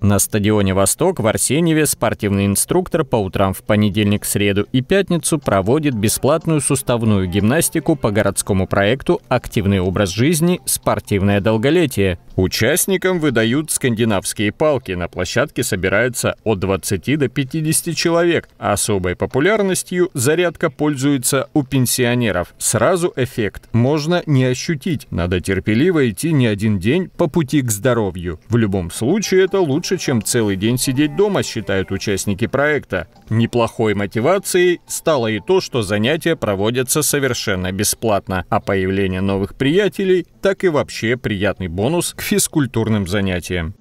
На стадионе «Восток» в Арсеньеве спортивный инструктор по утрам в понедельник, среду и пятницу проводит бесплатную суставную гимнастику по городскому проекту «Активный образ жизни. Спортивное долголетие». Участникам выдают скандинавские палки. На площадке собирается от 20 до 50 человек. Особой популярностью зарядка пользуется у пенсионеров. Сразу эффект можно не ощутить. Надо терпеливо идти не один день по пути к здоровью. В любом случае это лучше лучше, чем целый день сидеть дома, считают участники проекта. Неплохой мотивацией стало и то, что занятия проводятся совершенно бесплатно, а появление новых приятелей так и вообще приятный бонус к физкультурным занятиям.